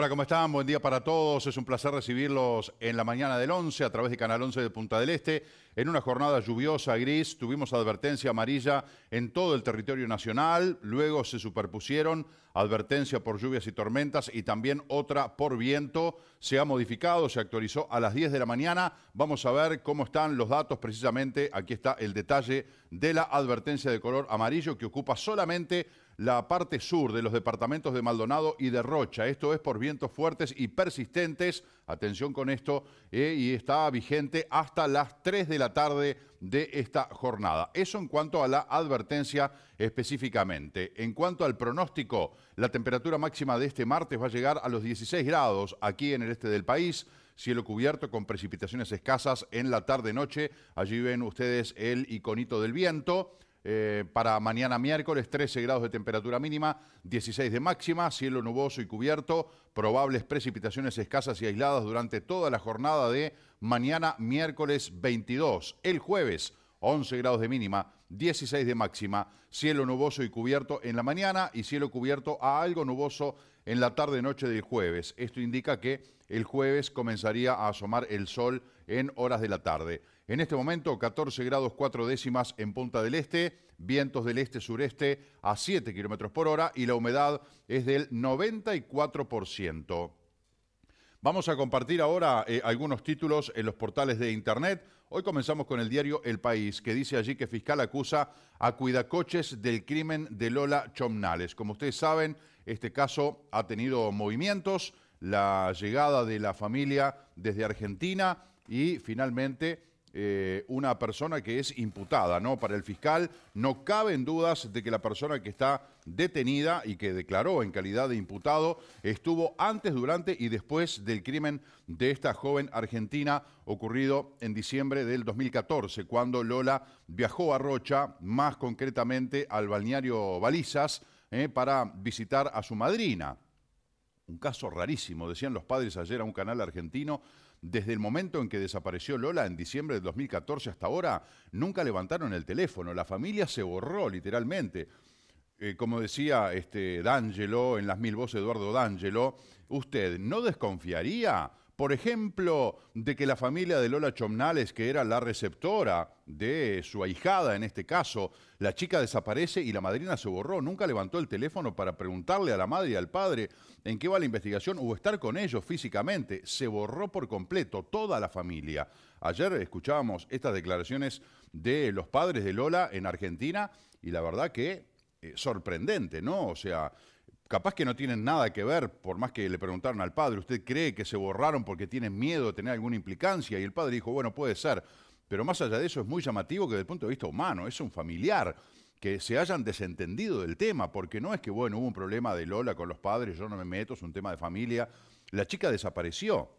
Hola, ¿cómo están? Buen día para todos. Es un placer recibirlos en la mañana del 11 a través de Canal 11 de Punta del Este. En una jornada lluviosa, gris, tuvimos advertencia amarilla en todo el territorio nacional. Luego se superpusieron advertencia por lluvias y tormentas y también otra por viento. Se ha modificado, se actualizó a las 10 de la mañana. Vamos a ver cómo están los datos precisamente. Aquí está el detalle de la advertencia de color amarillo que ocupa solamente la parte sur de los departamentos de Maldonado y de Rocha. Esto es por vientos fuertes y persistentes. Atención con esto eh, y está vigente hasta las 3 de la tarde de esta jornada. Eso en cuanto a la advertencia específicamente. En cuanto al pronóstico, la temperatura máxima de este martes va a llegar a los 16 grados aquí en el este del país cielo cubierto con precipitaciones escasas en la tarde-noche. Allí ven ustedes el iconito del viento. Eh, para mañana miércoles, 13 grados de temperatura mínima, 16 de máxima, cielo nuboso y cubierto, probables precipitaciones escasas y aisladas durante toda la jornada de mañana miércoles 22. El jueves, 11 grados de mínima, 16 de máxima, cielo nuboso y cubierto en la mañana y cielo cubierto a algo nuboso en la tarde-noche del jueves. Esto indica que el jueves comenzaría a asomar el sol en horas de la tarde. En este momento 14 grados 4 décimas en Punta del Este, vientos del este-sureste a 7 kilómetros por hora y la humedad es del 94%. Vamos a compartir ahora eh, algunos títulos en los portales de Internet. Hoy comenzamos con el diario El País, que dice allí que fiscal acusa a cuidacoches del crimen de Lola Chomnales. Como ustedes saben, este caso ha tenido movimientos, la llegada de la familia desde Argentina y finalmente eh, una persona que es imputada, ¿no? Para el fiscal no caben dudas de que la persona que está detenida y que declaró en calidad de imputado estuvo antes, durante y después del crimen de esta joven argentina ocurrido en diciembre del 2014, cuando Lola viajó a Rocha, más concretamente al balneario Balizas, eh, para visitar a su madrina. Un caso rarísimo, decían los padres ayer a un canal argentino desde el momento en que desapareció Lola en diciembre de 2014 hasta ahora, nunca levantaron el teléfono. La familia se borró literalmente. Eh, como decía este, D'Angelo, en las mil voces Eduardo D'Angelo, ¿usted no desconfiaría? por ejemplo, de que la familia de Lola Chomnales, que era la receptora de su ahijada en este caso, la chica desaparece y la madrina se borró, nunca levantó el teléfono para preguntarle a la madre y al padre en qué va la investigación o estar con ellos físicamente, se borró por completo toda la familia. Ayer escuchábamos estas declaraciones de los padres de Lola en Argentina y la verdad que eh, sorprendente, ¿no? O sea, capaz que no tienen nada que ver, por más que le preguntaron al padre, ¿usted cree que se borraron porque tienen miedo de tener alguna implicancia? Y el padre dijo, bueno, puede ser. Pero más allá de eso es muy llamativo que desde el punto de vista humano, es un familiar que se hayan desentendido del tema, porque no es que, bueno, hubo un problema de Lola con los padres, yo no me meto, es un tema de familia. La chica desapareció.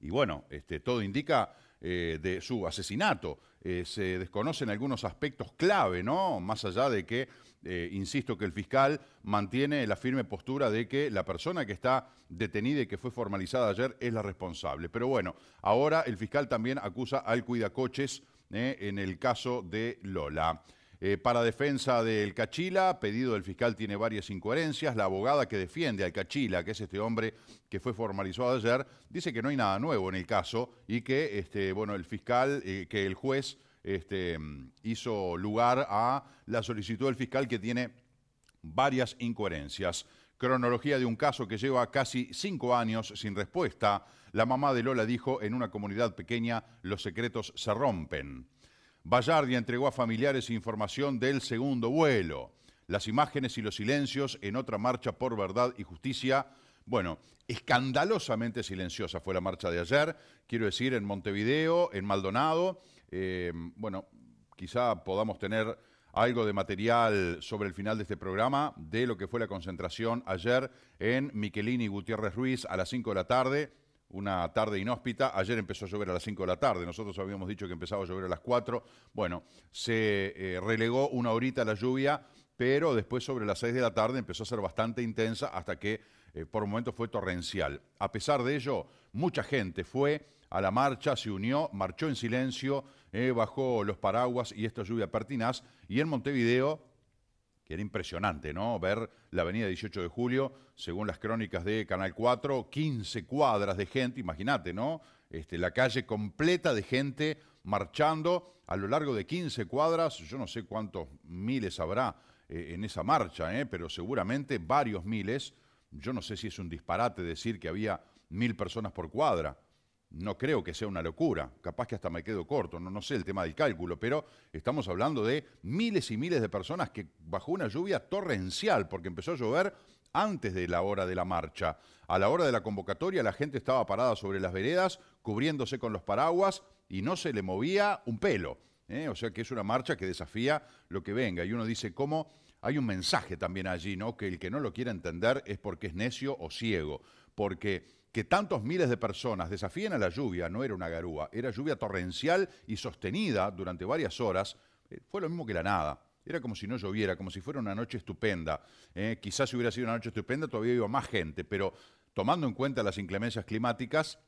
Y bueno, este, todo indica eh, de su asesinato. Eh, se desconocen algunos aspectos clave, ¿no? Más allá de que eh, insisto que el fiscal mantiene la firme postura de que la persona que está detenida y que fue formalizada ayer es la responsable. Pero bueno, ahora el fiscal también acusa al cuidacoches eh, en el caso de Lola. Eh, para defensa del Cachila, pedido del fiscal tiene varias incoherencias. La abogada que defiende al Cachila, que es este hombre que fue formalizado ayer, dice que no hay nada nuevo en el caso y que este, bueno, el fiscal, que el juez este, hizo lugar a la solicitud del fiscal que tiene varias incoherencias. Cronología de un caso que lleva casi cinco años sin respuesta. La mamá de Lola dijo, en una comunidad pequeña los secretos se rompen. Vallardi entregó a familiares información del segundo vuelo. Las imágenes y los silencios en otra marcha por verdad y justicia. Bueno, escandalosamente silenciosa fue la marcha de ayer, quiero decir, en Montevideo, en Maldonado. Eh, bueno, quizá podamos tener algo de material sobre el final de este programa, de lo que fue la concentración ayer en y Gutiérrez Ruiz a las 5 de la tarde, una tarde inhóspita. Ayer empezó a llover a las 5 de la tarde, nosotros habíamos dicho que empezaba a llover a las 4. Bueno, se eh, relegó una horita la lluvia, pero después sobre las 6 de la tarde empezó a ser bastante intensa hasta que eh, por por momento fue torrencial. A pesar de ello, mucha gente fue a la marcha, se unió, marchó en silencio eh, bajo los paraguas y esta lluvia pertinaz. Y en Montevideo, que era impresionante, ¿no? Ver la avenida 18 de julio, según las crónicas de Canal 4, 15 cuadras de gente, imagínate, ¿no? Este, la calle completa de gente marchando a lo largo de 15 cuadras, yo no sé cuántos miles habrá eh, en esa marcha, ¿eh? pero seguramente varios miles. Yo no sé si es un disparate decir que había mil personas por cuadra no creo que sea una locura, capaz que hasta me quedo corto, no, sé el tema del cálculo, pero estamos hablando de miles y miles de personas que bajo una lluvia torrencial, porque empezó a llover antes de la hora de la marcha. A la hora de la convocatoria la gente estaba parada sobre las veredas, cubriéndose con los paraguas y no se le movía un pelo. ¿eh? O sea que es una marcha que desafía lo que venga. Y uno dice cómo hay un mensaje también allí, ¿no? Que el que no lo quiera entender es porque es necio o ciego. Porque que tantos miles de personas desafíen a la lluvia no era una garúa, era lluvia torrencial y sostenida durante varias horas, eh, fue lo mismo que la nada. Era como si no lloviera, como si fuera una noche estupenda. Eh. quizás si hubiera sido una noche estupenda todavía iba más gente, pero tomando en cuenta las inclemencias climáticas,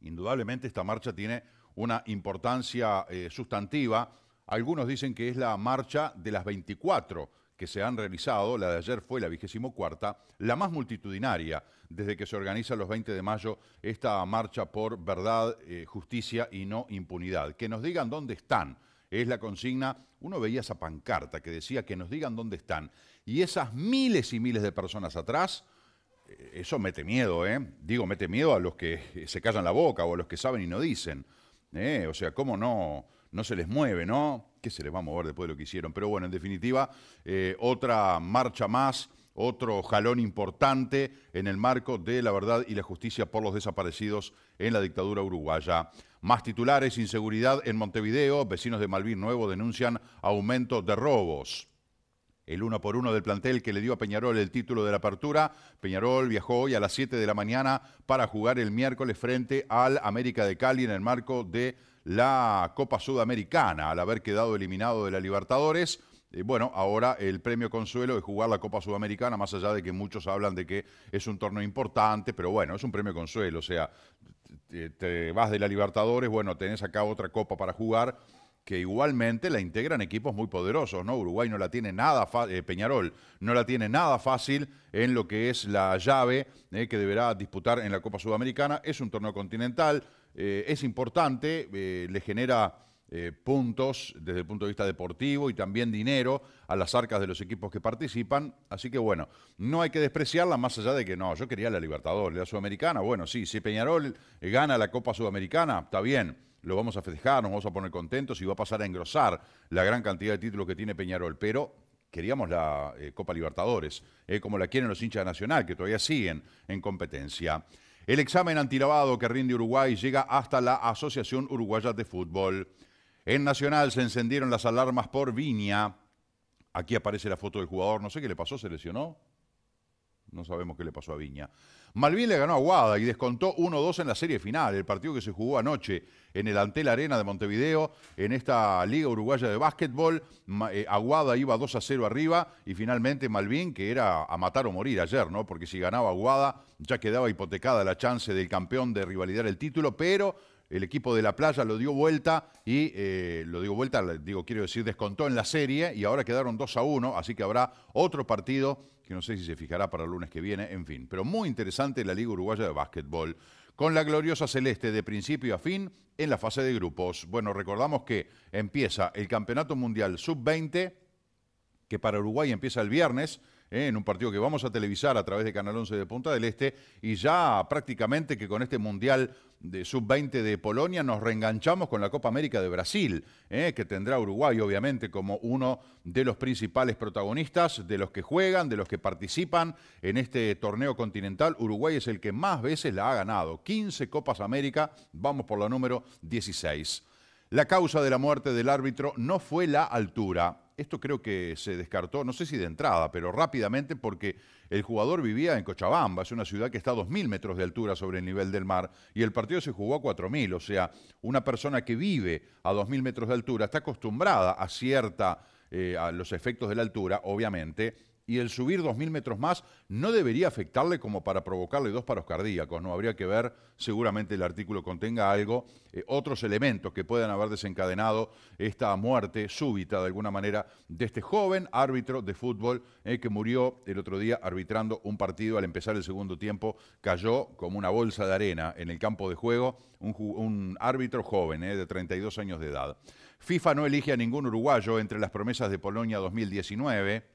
indudablemente esta marcha tiene una importancia eh, sustantiva. Algunos dicen que es la marcha de las 24 que se han realizado, la de ayer fue la vigésimo cuarta, la más multitudinaria desde que se organiza los 20 de mayo esta marcha por verdad, eh, justicia y no impunidad. Que nos digan dónde están, es la consigna. Uno veía esa pancarta que decía que nos digan dónde están. Y esas miles y miles de personas atrás, eh, eso mete miedo, ¿eh? Digo, mete miedo a los que se callan la boca o a los que saben y no dicen. ¿eh? O sea, ¿cómo no? no se les mueve, ¿no? ¿Qué se les va a mover después de lo que hicieron? Pero bueno, en definitiva, eh, otra marcha más, otro jalón importante en el marco de la verdad y la justicia por los desaparecidos en la dictadura uruguaya. Más titulares, inseguridad en Montevideo, vecinos de Malvin Nuevo denuncian aumento de robos. El uno por uno del plantel que le dio a Peñarol el título de la apertura. Peñarol viajó hoy a las 7 de la mañana para jugar el miércoles frente al América de Cali en el marco de la Copa Sudamericana al haber quedado eliminado de la Libertadores. Eh, bueno, ahora el premio consuelo es jugar la Copa Sudamericana, más allá de que muchos hablan de que es un torneo importante, pero bueno, es un premio consuelo, o sea, te, vas de la Libertadores, bueno, tenés acá otra copa para jugar que igualmente la integran equipos muy poderosos, ¿no? Uruguay no la tiene nada fácil, eh, Peñarol no la tiene nada fácil en lo que es la llave eh, que deberá disputar en la Copa Sudamericana. Es un torneo continental, eh, es importante, eh, le genera eh, puntos desde el punto de vista deportivo y también dinero a las arcas de los equipos que participan. Así que bueno, no hay que despreciarla más allá de que no, yo quería la Libertadores, la Sudamericana. Bueno, sí, si Peñarol gana la Copa Sudamericana, está bien. Lo vamos a festejar, nos vamos a poner contentos y va a pasar a engrosar la gran cantidad de títulos que tiene Peñarol. Pero queríamos la Copa Libertadores, como la quieren los hinchas Nacional, que todavía siguen en competencia. El examen antilavado que rinde Uruguay llega hasta la Asociación Uruguaya de Fútbol. En Nacional se encendieron las alarmas por Viña. Aquí aparece la foto del jugador. No sé qué le pasó, se lesionó. No sabemos qué le pasó a Viña. Malvin le ganó a Guada y descontó 1-2 en la serie final, el partido que se jugó anoche en el Antel Arena de Montevideo, en esta Liga Uruguaya de Básquetbol. Aguada eh, iba 2 a 0 arriba y finalmente Malvin, que era a matar o morir ayer, ¿no? Porque si ganaba Aguada ya quedaba hipotecada la chance del campeón de rivalidad el título, pero el equipo de La Playa lo dio vuelta y eh, lo dio vuelta, digo, quiero decir, descontó en la serie y ahora quedaron 2 a 1, así que habrá otro partido que no sé si se fijará para el lunes que viene, en fin. Pero muy interesante la Liga Uruguaya de Básquetbol, con la gloriosa celeste de principio a fin en la fase de grupos. Bueno, recordamos que empieza el Campeonato Mundial Sub-20, que para Uruguay empieza el viernes ¿eh? en un partido que vamos a televisar a través de Canal 11 de Punta del Este y ya prácticamente que con este Mundial de Sub-20 de Polonia nos reenganchamos con la Copa América de Brasil, ¿eh? que tendrá Uruguay obviamente como uno de los principales protagonistas, de los que juegan, de los que participan en este torneo continental. Uruguay es el que más veces la ha ganado, 15 Copas América, vamos por la número 16. La causa de la muerte del árbitro no fue la altura, esto creo que se descartó, no sé si de entrada, pero rápidamente porque el jugador vivía en Cochabamba, es una ciudad que está a 2.000 metros de altura sobre el nivel del mar, y el partido se jugó a 4.000, o sea, una persona que vive a 2.000 metros de altura está acostumbrada a cierta, eh, a los efectos de la altura, obviamente, y el subir 2.000 metros más no debería afectarle como para provocarle dos paros cardíacos, ¿no? Habría que ver, seguramente el artículo contenga algo, eh, otros elementos que puedan haber desencadenado esta muerte súbita, de alguna manera, de este joven árbitro de fútbol eh, que murió el otro día arbitrando un partido al empezar el segundo tiempo, cayó como una bolsa de arena en el campo de juego, un, árbitro joven, eh, de 32 años de edad. FIFA no elige a ningún uruguayo entre las promesas de Polonia 2019.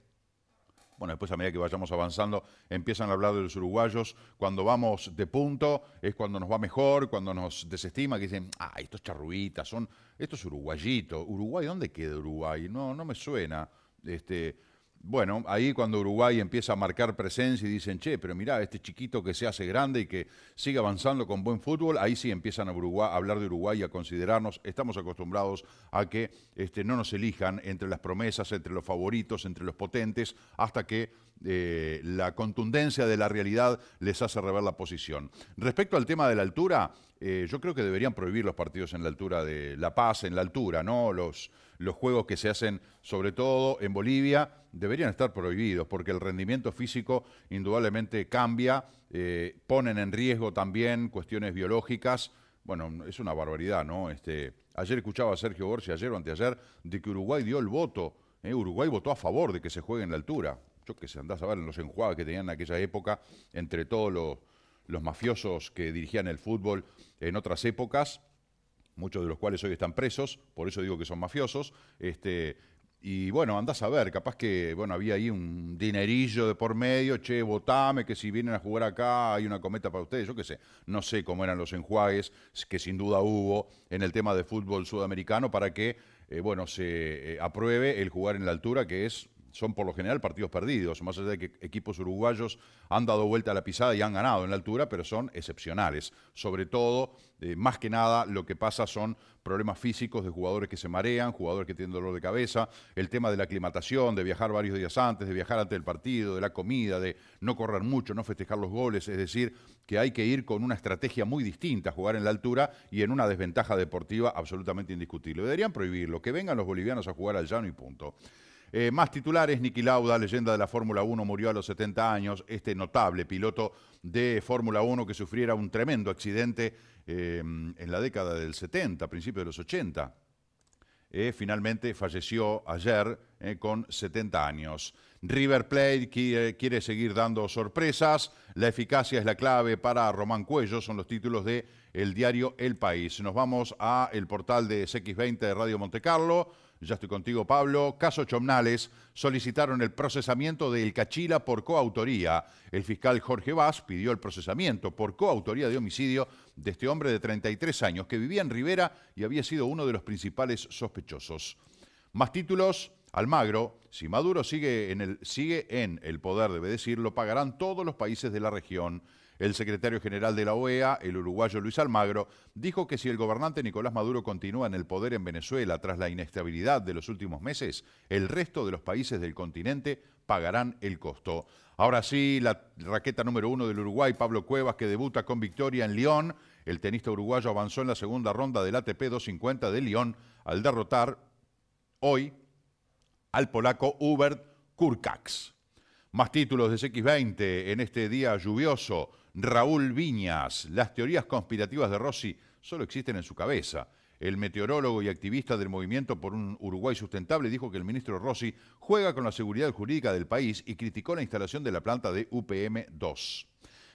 Bueno, después a medida que vayamos avanzando, empiezan a hablar de los uruguayos. Cuando vamos de punto, es cuando nos va mejor, cuando nos desestima, que dicen, ah, estos charruitas, son, estos uruguayito. Uruguay, ¿dónde queda Uruguay? No, no me suena. Este, bueno, ahí cuando Uruguay empieza a marcar presencia y dicen, che, pero mirá, este chiquito que se hace grande y que sigue avanzando con buen fútbol, ahí sí empiezan a, Uruguay, a hablar de Uruguay y a considerarnos. Estamos acostumbrados a que este, no nos elijan entre las promesas, entre los favoritos, entre los potentes, hasta que eh, la contundencia de la realidad les hace rever la posición. Respecto al tema de la altura, eh, yo creo que deberían prohibir los partidos en la altura de La Paz, en la altura, ¿no? Los, los juegos que se hacen, sobre todo en Bolivia, deberían estar prohibidos porque el rendimiento físico indudablemente cambia, eh, ponen en riesgo también cuestiones biológicas. Bueno, es una barbaridad, ¿no? Este, ayer escuchaba a Sergio Borges, ayer o anteayer, de que Uruguay dio el voto. ¿eh? Uruguay votó a favor de que se juegue en la altura. Yo que se andás a ver en los enjuagues que tenían en aquella época entre todos los los mafiosos que dirigían el fútbol en otras épocas, muchos de los cuales hoy están presos, por eso digo que son mafiosos, este, y bueno, andás a ver, capaz que, bueno, había ahí un dinerillo de por medio, che, votame, que si vienen a jugar acá hay una cometa para ustedes, yo qué sé. No sé cómo eran los enjuagues que sin duda hubo en el tema de fútbol sudamericano para que, eh, bueno, se eh, apruebe el jugar en la altura, que es son por lo general partidos perdidos, más allá de que equipos uruguayos han dado vuelta a la pisada y han ganado en la altura, pero son excepcionales. Sobre todo, eh, más que nada, lo que pasa son problemas físicos de jugadores que se marean, jugadores que tienen dolor de cabeza, el tema de la aclimatación, de viajar varios días antes, de viajar antes del partido, de la comida, de no correr mucho, no festejar los goles, es decir, que hay que ir con una estrategia muy distinta, jugar en la altura y en una desventaja deportiva absolutamente indiscutible. Deberían prohibirlo, que vengan los bolivianos a jugar al llano y punto. Eh, más titulares, Niki Lauda, leyenda de la Fórmula 1, murió a los 70 años, este notable piloto de Fórmula 1 que sufriera un tremendo accidente eh, en la década del 70, principios de los 80. Eh, finalmente falleció ayer con 70 años. River Plate quiere, seguir dando sorpresas. La eficacia es la clave para Román Cuello, son los títulos de el diario El País. Nos vamos a el portal de x 20 de Radio Montecarlo. Ya estoy contigo, Pablo. Caso Chomnales. Solicitaron el procesamiento de El Cachila por coautoría. El fiscal Jorge Vaz pidió el procesamiento por coautoría de homicidio de este hombre de 33 años que vivía en Rivera y había sido uno de los principales sospechosos. Más títulos. Almagro, si Maduro sigue en el, sigue en el poder, debe decirlo, pagarán todos los países de la región. El secretario general de la OEA, el uruguayo Luis Almagro, dijo que si el gobernante Nicolás Maduro continúa en el poder en Venezuela tras la inestabilidad de los últimos meses, el resto de los países del continente pagarán el costo. Ahora sí, la raqueta número uno del Uruguay, Pablo Cuevas, que debuta con victoria en Lyon. El tenista uruguayo avanzó en la segunda ronda del ATP 250 de Lyon al derrotar hoy al polaco Hubert Kurkax. Más títulos de X20 en este día lluvioso. Raúl Viñas. Las teorías conspirativas de Rossi solo existen en su cabeza. El meteorólogo y activista del movimiento por un Uruguay sustentable dijo que el ministro Rossi juega con la seguridad jurídica del país y criticó la instalación de la planta de UPM 2.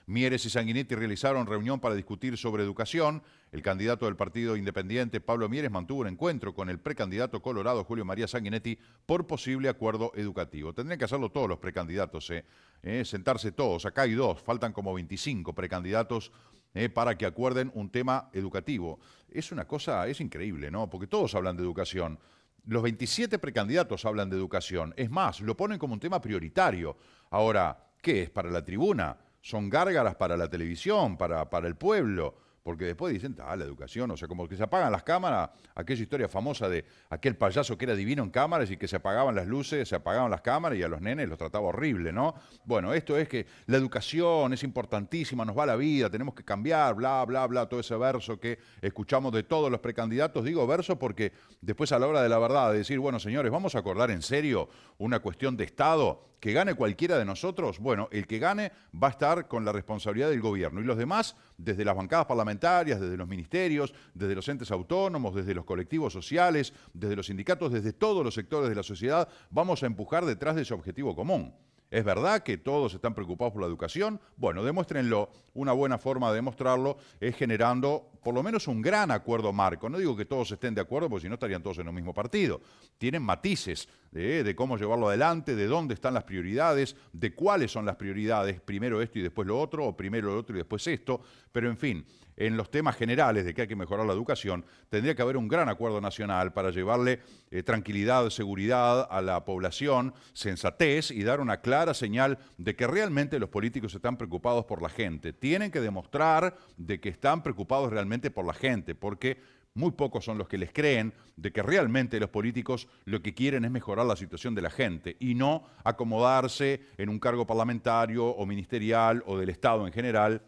Mieres y Sanguinetti realizaron reunión para discutir sobre educación. El candidato del Partido Independiente, Pablo Mieres, mantuvo un encuentro con el precandidato colorado Julio María Sanguinetti por posible acuerdo educativo. Tendrían que hacerlo todos los precandidatos, eh. eh sentarse todos. Acá hay dos, faltan como 25 precandidatos eh, para que acuerden un tema educativo. Es una cosa, es increíble, ¿no? Porque todos hablan de educación. Los 27 precandidatos hablan de educación. Es más, lo ponen como un tema prioritario. Ahora, ¿qué es para la tribuna? son gárgaras para la televisión, para, para el pueblo, porque después dicen, ah, la educación, o sea, como que se apagan las cámaras, aquella historia famosa de aquel payaso que era divino en cámaras y que se apagaban las luces, se apagaban las cámaras y a los nenes los trataba horrible, ¿no? Bueno, esto es que la educación es importantísima, nos va la vida, tenemos que cambiar, bla, bla, bla, todo ese verso que escuchamos de todos los precandidatos, digo verso porque después a la hora de la verdad, de decir, bueno, señores, vamos a acordar en serio una cuestión de Estado, que gane cualquiera de nosotros, bueno, el que gane va a estar con la responsabilidad del gobierno. Y los demás, desde las bancadas parlamentarias, desde los ministerios, desde los entes autónomos, desde los colectivos sociales, desde los sindicatos, desde todos los sectores de la sociedad, vamos a empujar detrás de ese objetivo común. ¿Es verdad que todos están preocupados por la educación? Bueno, demuéstrenlo. Una buena forma de demostrarlo es generando por lo menos un gran acuerdo marco. No digo que todos estén de acuerdo, porque si no estarían todos en un mismo partido. Tienen matices de cómo llevarlo adelante, de dónde están las prioridades, de cuáles son las prioridades, primero esto y después lo otro, o primero lo otro y después esto, pero en fin, en los temas generales de que hay que mejorar la educación, tendría que haber un gran acuerdo nacional para llevarle eh, tranquilidad, seguridad a la población, sensatez y dar una clara señal de que realmente los políticos están preocupados por la gente. Tienen que demostrar de que están preocupados realmente por la gente, porque muy pocos son los que les creen, de que realmente los políticos lo que quieren es mejorar la situación de la gente y no acomodarse en un cargo parlamentario o ministerial o del Estado en general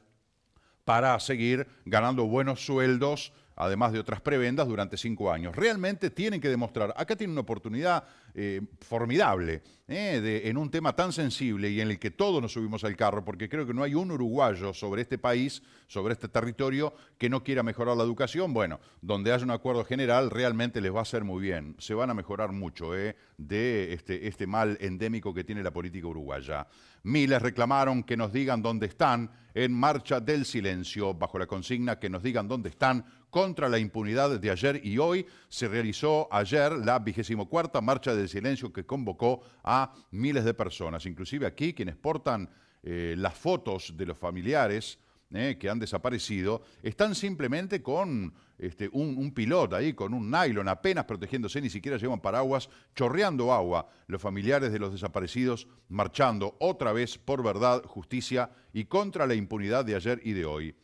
para seguir ganando buenos sueldos además de otras prebendas, durante cinco años. Realmente tienen que demostrar, acá tienen una oportunidad eh, formidable eh, en un tema tan sensible y en el que todos nos subimos al carro, porque creo que no hay un uruguayo sobre este país, sobre este territorio, que no quiera mejorar la educación. Bueno, donde haya un acuerdo general, realmente les va a hacer muy bien. Se van a mejorar mucho eh, de este, este mal endémico que tiene la política uruguaya. Miles reclamaron que nos digan dónde están en marcha del silencio, bajo la consigna que nos digan dónde están contra la impunidad de ayer y hoy. Se realizó ayer la vigésimo cuarta marcha del silencio que convocó a miles de personas, inclusive aquí quienes portan eh, las fotos de los familiares eh, que han desaparecido, están simplemente con este, un piloto ahí, con un nylon, apenas protegiéndose, ni siquiera llevan paraguas, chorreando agua, los familiares de los desaparecidos marchando otra vez por verdad, justicia y contra la impunidad de ayer y de hoy.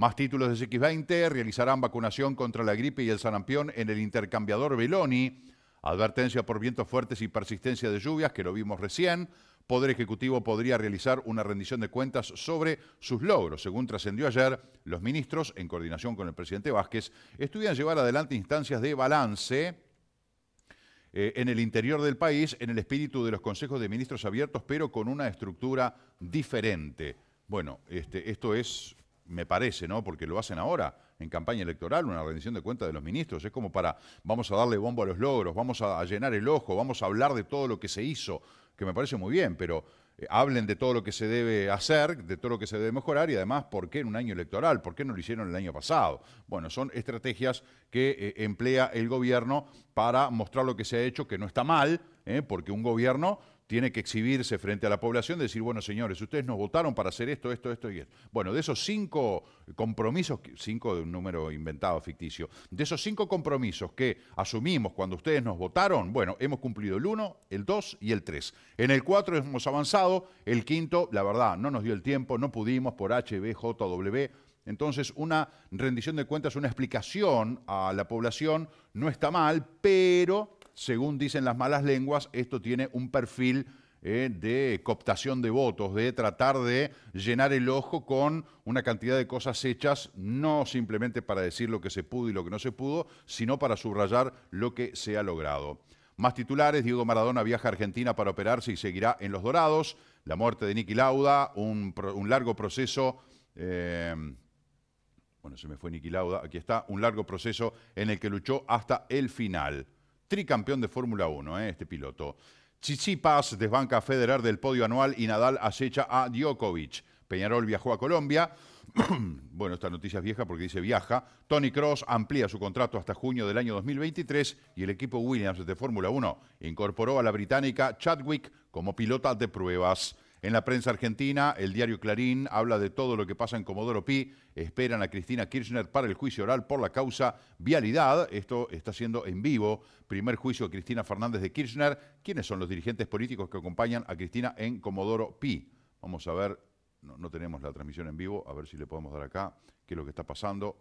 Más títulos de X20 realizarán vacunación contra la gripe y el sarampión en el intercambiador Beloni. Advertencia por vientos fuertes y persistencia de lluvias, que lo vimos recién. Poder Ejecutivo podría realizar una rendición de cuentas sobre sus logros. Según trascendió ayer, los ministros, en coordinación con el presidente Vázquez, estudian llevar adelante instancias de balance eh, en el interior del país, en el espíritu de los consejos de ministros abiertos, pero con una estructura diferente. Bueno, este, esto es me parece, ¿no? Porque lo hacen ahora, en campaña electoral, una rendición de cuentas de los ministros. Es como para, vamos a darle bombo a los logros, vamos a, llenar el ojo, vamos a hablar de todo lo que se hizo, que me parece muy bien, pero eh, hablen de todo lo que se debe hacer, de todo lo que se debe mejorar y además, ¿por qué en un año electoral? ¿Por qué no lo hicieron el año pasado? Bueno, son estrategias que eh, emplea el gobierno para mostrar lo que se ha hecho, que no está mal, ¿eh? porque un gobierno tiene que exhibirse frente a la población, decir, bueno, señores, ustedes nos votaron para hacer esto, esto, esto y esto. Bueno, de esos cinco compromisos, cinco de un número inventado, ficticio, de esos cinco compromisos que asumimos cuando ustedes nos votaron, bueno, hemos cumplido el uno, el dos y el tres. En el cuatro hemos avanzado, el quinto, la verdad, no nos dio el tiempo, no pudimos por HBJW. Entonces, una rendición de cuentas, una explicación a la población no está mal, pero según dicen las malas lenguas, esto tiene un perfil eh, de cooptación de votos, de tratar de llenar el ojo con una cantidad de cosas hechas, no simplemente para decir lo que se pudo y lo que no se pudo, sino para subrayar lo que se ha logrado. Más titulares, Diego Maradona viaja a Argentina para operarse y seguirá en Los Dorados. La muerte de Niki Lauda, un, largo proceso... Eh, bueno, se me fue Niki Lauda, aquí está, un largo proceso en el que luchó hasta el final tricampeón de Fórmula 1, ¿eh? este piloto. Chichipas desbanca a Federer del podio anual y Nadal acecha a Djokovic. Peñarol viajó a Colombia. bueno, esta noticia es vieja porque dice viaja. Tony Cross amplía su contrato hasta junio del año 2023 y el equipo Williams de Fórmula 1 incorporó a la británica Chadwick como pilota de pruebas. En la prensa argentina, el diario Clarín habla de todo lo que pasa en Comodoro Pi. Esperan a Cristina Kirchner para el juicio oral por la causa vialidad. Esto está siendo en vivo. Primer juicio de Cristina Fernández de Kirchner. ¿Quiénes son los dirigentes políticos que acompañan a Cristina en Comodoro Pi? Vamos a ver, no, no tenemos la transmisión en vivo, a ver si le podemos dar acá qué es lo que está pasando.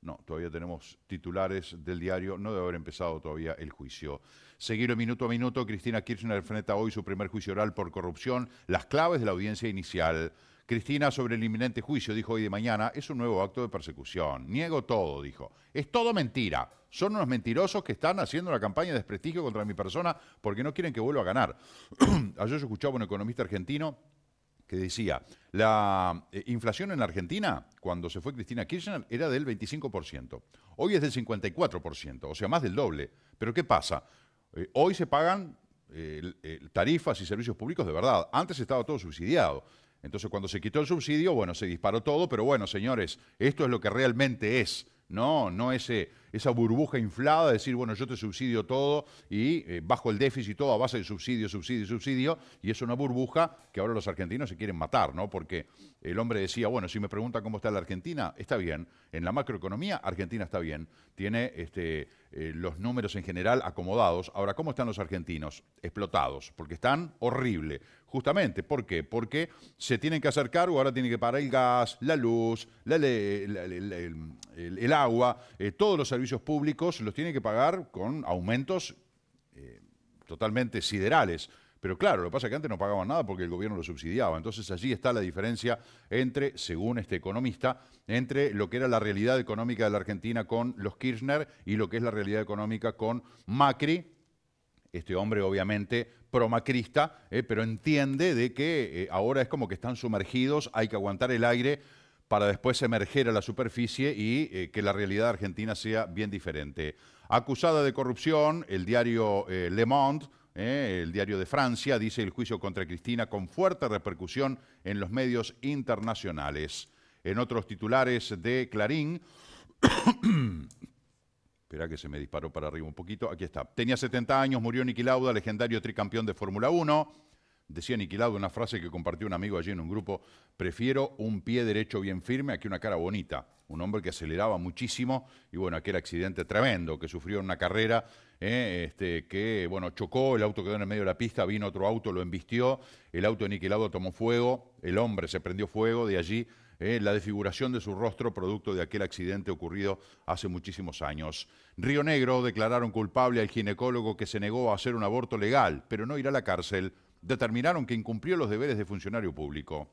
No, todavía tenemos titulares del diario, no debe haber empezado todavía el juicio. Seguir minuto a minuto, Cristina Kirchner enfrenta hoy su primer juicio oral por corrupción, las claves de la audiencia inicial. Cristina sobre el inminente juicio dijo hoy de mañana, es un nuevo acto de persecución, niego todo, dijo. Es todo mentira, son unos mentirosos que están haciendo una campaña de desprestigio contra mi persona porque no quieren que vuelva a ganar. Ayer yo escuchaba a un economista argentino que decía, la eh, inflación en Argentina, cuando se fue Cristina Kirchner, era del 25%. Hoy es del 54%, o sea, más del doble. Pero ¿qué pasa? Eh, hoy se pagan eh, tarifas y servicios públicos de verdad. Antes estaba todo subsidiado. Entonces, cuando se quitó el subsidio, bueno, se disparó todo, pero bueno, señores, esto es lo que realmente es, ¿no? No ese esa burbuja inflada, decir, bueno, yo te subsidio todo y eh, bajo el déficit todo a base de subsidio, subsidio, subsidio, y es una burbuja que ahora los argentinos se quieren matar, ¿no? Porque el hombre decía, bueno, si me preguntan cómo está la Argentina, está bien, en la macroeconomía Argentina está bien, tiene este, eh, los números en general acomodados. Ahora, ¿cómo están los argentinos? Explotados, porque están horrible. Justamente, ¿por qué? Porque se tienen que hacer cargo, ahora tienen que parar el gas, la luz, el, agua, eh, todos los servicios públicos los tiene que pagar con aumentos eh, totalmente siderales. Pero claro, lo que pasa que antes no pagaban nada porque el gobierno lo subsidiaba. Entonces allí está la diferencia entre, según este economista, entre lo que era la realidad económica de la Argentina con los Kirchner y lo que es la realidad económica con Macri, este hombre obviamente pro macrista eh, pero entiende de que eh, ahora es como que están sumergidos, hay que aguantar el aire para después emerger a la superficie y eh, que la realidad argentina sea bien diferente. Acusada de corrupción, el diario eh, Le Monde, eh, el diario de Francia, dice el juicio contra Cristina con fuerte repercusión en los medios internacionales. En otros titulares de Clarín, Espera que se me disparó para arriba un poquito. Aquí está. Tenía 70 años, murió Niki Lauda, legendario tricampeón de Fórmula 1 decía aniquilado una frase que compartió un amigo allí en un grupo, prefiero un pie derecho bien firme a que una cara bonita. Un hombre que aceleraba muchísimo y bueno, aquel accidente tremendo que sufrió en una carrera, eh, este, que bueno, chocó, el auto quedó en el medio de la pista, vino otro auto, lo embistió, el auto aniquilado tomó fuego, el hombre se prendió fuego, de allí eh, la desfiguración de su rostro producto de aquel accidente ocurrido hace muchísimos años. Río Negro declararon culpable al ginecólogo que se negó a hacer un aborto legal, pero no irá a la cárcel determinaron que incumplió los deberes de funcionario público.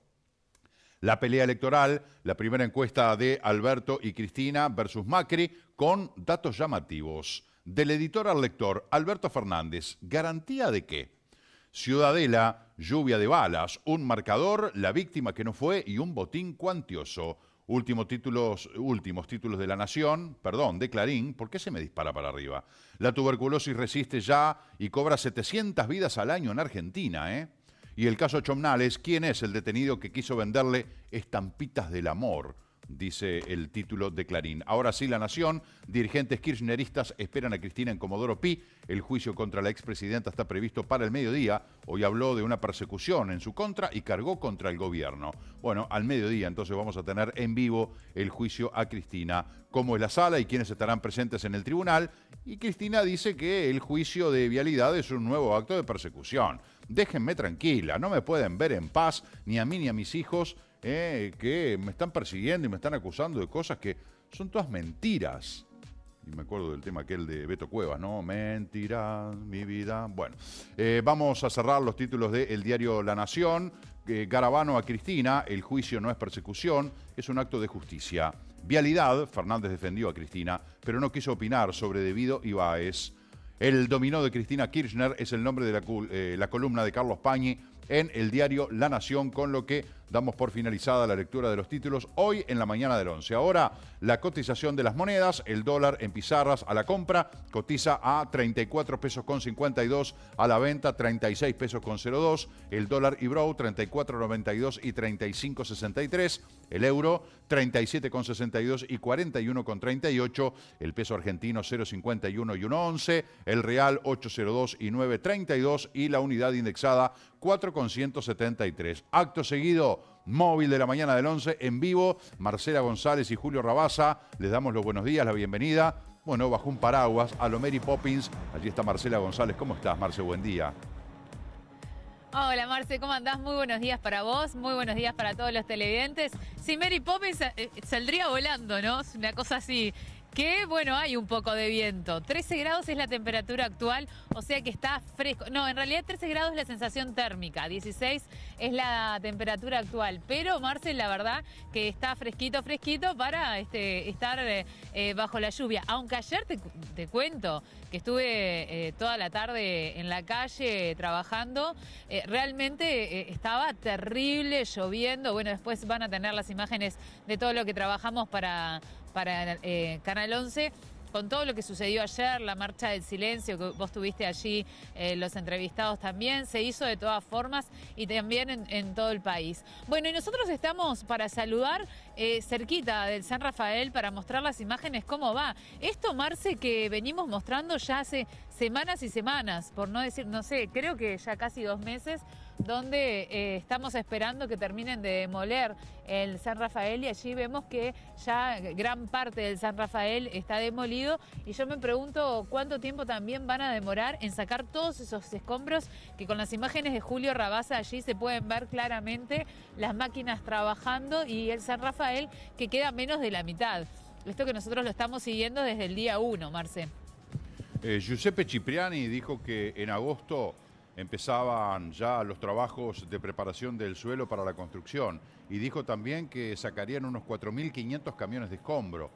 La pelea electoral, la primera encuesta de Alberto y Cristina versus Macri, con datos llamativos. Del editor al lector, Alberto Fernández, ¿garantía de qué? Ciudadela, lluvia de balas, un marcador, la víctima que no fue y un botín cuantioso. Últimos títulos, últimos títulos de La Nación, perdón, de Clarín, ¿por qué se me dispara para arriba? La tuberculosis resiste ya y cobra 700 vidas al año en Argentina, ¿eh? Y el caso Chomnales, ¿quién es el detenido que quiso venderle estampitas del amor dice el título de Clarín. Ahora sí, La Nación, dirigentes kirchneristas esperan a Cristina en Comodoro Pi. El juicio contra la expresidenta está previsto para el mediodía. Hoy habló de una persecución en su contra y cargó contra el gobierno. Bueno, al mediodía entonces vamos a tener en vivo el juicio a Cristina, cómo es la sala y quiénes estarán presentes en el tribunal. Y Cristina dice que el juicio de vialidad es un nuevo acto de persecución déjenme tranquila, no me pueden ver en paz, ni a mí ni a mis hijos, eh, que me están persiguiendo y me están acusando de cosas que son todas mentiras. Y me acuerdo del tema aquel de Beto Cuevas, ¿no? Mentira, mi vida. Bueno, eh, vamos a cerrar los títulos de El diario La Nación. Eh, Garabano a Cristina, el juicio no es persecución, es un acto de justicia. Vialidad, Fernández defendió a Cristina, pero no quiso opinar sobre Debido y El dominó de Cristina Kirchner es el nombre de la columna de Carlos Pañi en el diario La Nación, con lo que damos por finalizada la lectura de los títulos hoy en la mañana del 11. Ahora, la cotización de las monedas, el dólar en pizarras a la compra cotiza a 34 pesos con 52, a la venta 36 pesos con 02, el dólar Ibro, 34.92 y 35.63, el euro 37.62 y 41.38, el peso argentino 0.51 y 1.11, el real 8.02 y 9.32 y la unidad indexada 4.173. Acto seguido móvil de la mañana del 11 en vivo. Marcela González y Julio Rabaza, les damos los buenos días, la bienvenida. Bueno, bajo un paraguas, a lo Mary Poppins. Allí está Marcela González. ¿Cómo estás, Marce? Buen día. Hola Marce, ¿cómo andás? Muy buenos días para vos, muy buenos días para todos los televidentes. Si Mary Poppins eh, saldría volando, ¿no? Es una cosa así que bueno, hay un poco de viento. 13 grados es la temperatura actual, o sea que está fresco. No, en realidad 13 grados es la sensación térmica, 16 es la temperatura actual. Pero Marcel, la verdad que está fresquito, fresquito para este, estar eh, eh, bajo la lluvia. Aunque ayer te, cuento que estuve eh, toda la tarde en la calle trabajando, realmente estaba terrible lloviendo. Bueno, después van a tener las imágenes de todo lo que trabajamos para para eh, Canal 11 con todo lo que sucedió ayer, la marcha del silencio, que vos tuviste allí eh, los entrevistados también, se hizo de todas formas y también en, todo el país. Bueno, y nosotros estamos para saludar eh, cerquita del San Rafael para mostrar las imágenes, cómo va. Esto, Marce, que venimos mostrando ya hace semanas y semanas, por no decir, no sé, creo que ya casi dos meses, donde eh, estamos esperando que terminen de demoler el San Rafael y allí vemos que ya gran parte del San Rafael está demolido y yo me pregunto cuánto tiempo también van a demorar en sacar todos esos escombros que con las imágenes de Julio Rabasa allí se pueden ver claramente las máquinas trabajando y el San Rafael que queda menos de la mitad. Esto que nosotros lo estamos siguiendo desde el día 1, Marce. Eh, Giuseppe Cipriani dijo que en agosto empezaban ya los trabajos de preparación del suelo para la construcción y dijo también que sacarían unos 4.500 camiones de escombro.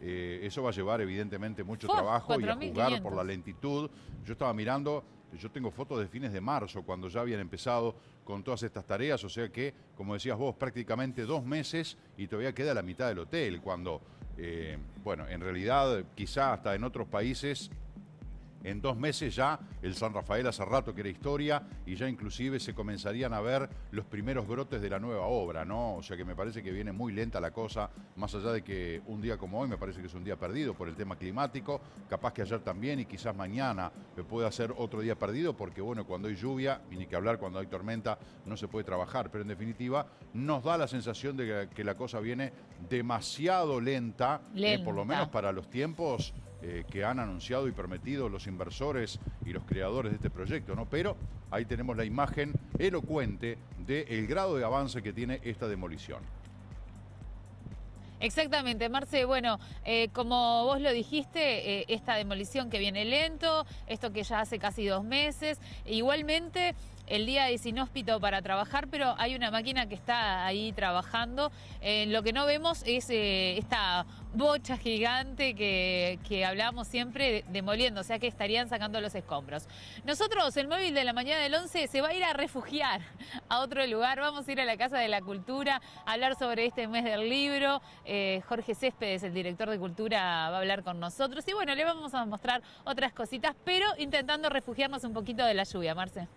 Eh, eso va a llevar evidentemente mucho trabajo y a jugar por la lentitud. Yo estaba mirando, yo tengo fotos de fines de marzo cuando ya habían empezado con todas estas tareas, o sea que, como decías vos, prácticamente dos meses y todavía queda la mitad del hotel, cuando, eh, bueno, en realidad quizá hasta en otros países en dos meses ya el San Rafael hace rato que era historia y ya inclusive se comenzarían a ver los primeros brotes de la nueva obra, ¿no? O sea que me parece que viene muy lenta la cosa, más allá de que un día como hoy me parece que es un día perdido por el tema climático, capaz que ayer también y quizás mañana pueda ser otro día perdido porque bueno, cuando hay lluvia, y ni que hablar cuando hay tormenta, no se puede trabajar, pero en definitiva nos da la sensación de que la cosa viene demasiado lenta, eh, por lo menos para los tiempos eh, que han anunciado y permitido los inversores y los creadores de este proyecto, ¿no? Pero ahí tenemos la imagen elocuente del grado de avance que tiene esta demolición. Exactamente, Marce. Bueno, eh, como vos lo dijiste, eh, esta demolición que viene lento, esto que ya hace casi dos meses, e igualmente el día es inhóspito para trabajar, pero hay una máquina que está ahí trabajando. Eh, lo que no vemos es eh, esta bocha gigante que, hablábamos siempre demoliendo, o sea que estarían sacando los escombros. Nosotros, el móvil de la mañana del 11, se va a ir a refugiar a otro lugar. Vamos a ir a la Casa de la Cultura a hablar sobre este mes del libro. Eh, Jorge Céspedes, el director de Cultura, va a hablar con nosotros. Y bueno, le vamos a mostrar otras cositas, pero intentando refugiarnos un poquito de la lluvia, Marce.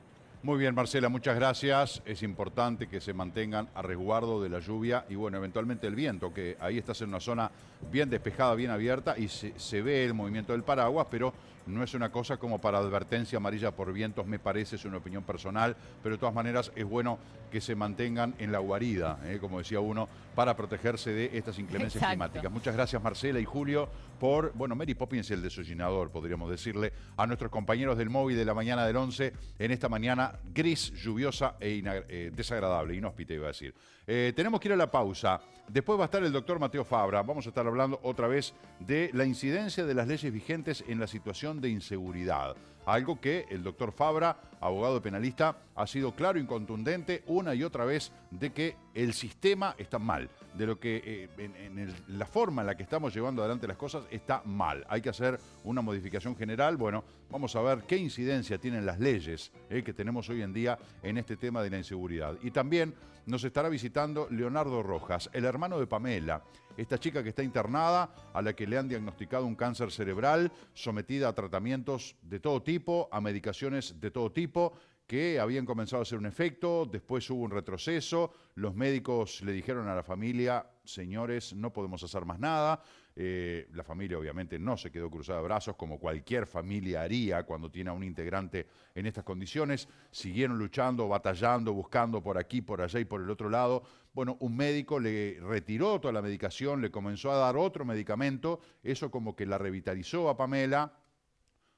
Muy bien, Marcela, muchas gracias. Es importante que se mantengan a resguardo de la lluvia y, bueno, eventualmente el viento, que ahí estás en una zona bien despejada, bien abierta y se, se ve el movimiento del paraguas, pero no es una cosa como para advertencia amarilla por vientos, me parece, es una opinión personal, pero de todas maneras es bueno que se mantengan en la guarida, eh, como decía uno, para protegerse de estas inclemencias climáticas. Muchas gracias Marcela y Julio por, bueno, Mary Poppins el desollinador, podríamos decirle, a nuestros compañeros del móvil de la mañana del 11, en esta mañana gris, lluviosa e eh, desagradable, inhóspita iba a decir. Eh, tenemos que ir a la pausa. Después va a estar el doctor Mateo Fabra. Vamos a estar hablando otra vez de la incidencia de las leyes vigentes en la situación de inseguridad algo que el doctor Fabra, abogado penalista, ha sido claro y contundente una y otra vez de que el sistema está mal, de lo que eh, en, la forma en la que estamos llevando adelante las cosas está mal. Hay que hacer una modificación general. Bueno, vamos a ver qué incidencia tienen las leyes eh, que tenemos hoy en día en este tema de la inseguridad. Y también nos estará visitando Leonardo Rojas, el hermano de Pamela, esta chica que está internada, a la que le han diagnosticado un cáncer cerebral, sometida a tratamientos de todo tipo, a medicaciones de todo tipo, que habían comenzado a hacer un efecto, después hubo un retroceso, los médicos le dijeron a la familia, señores, no podemos hacer más nada, eh, la familia obviamente no se quedó cruzada de brazos como cualquier familia haría cuando tiene a un integrante en estas condiciones, siguieron luchando, batallando, buscando por aquí, por allá y por el otro lado, bueno, un médico le retiró toda la medicación, le comenzó a dar otro medicamento, eso como que la revitalizó a Pamela.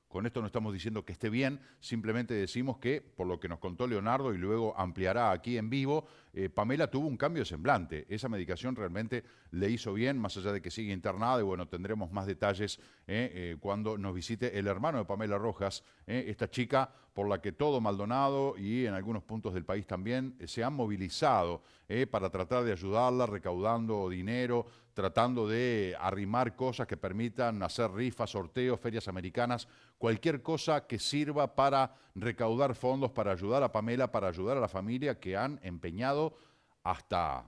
Con esto no estamos diciendo que esté bien, simplemente decimos que, por lo que nos contó Leonardo y luego ampliará aquí en vivo, eh, Pamela tuvo un cambio de semblante. Esa medicación realmente le hizo bien, más allá de que sigue internada y bueno, tendremos más detalles eh, eh, cuando nos visite el hermano de Pamela Rojas, esta chica por la que todo Maldonado y en algunos puntos del país también eh, se han movilizado eh, para tratar de ayudarla, recaudando dinero, tratando de arrimar cosas que permitan hacer rifas, sorteos, ferias americanas, cualquier cosa que sirva para recaudar fondos, para ayudar a Pamela, para ayudar a la familia que han empeñado hasta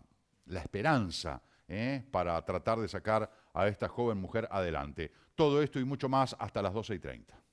la esperanza eh, para tratar de sacar a esta joven mujer adelante. Todo esto y mucho más hasta las 12 y 30.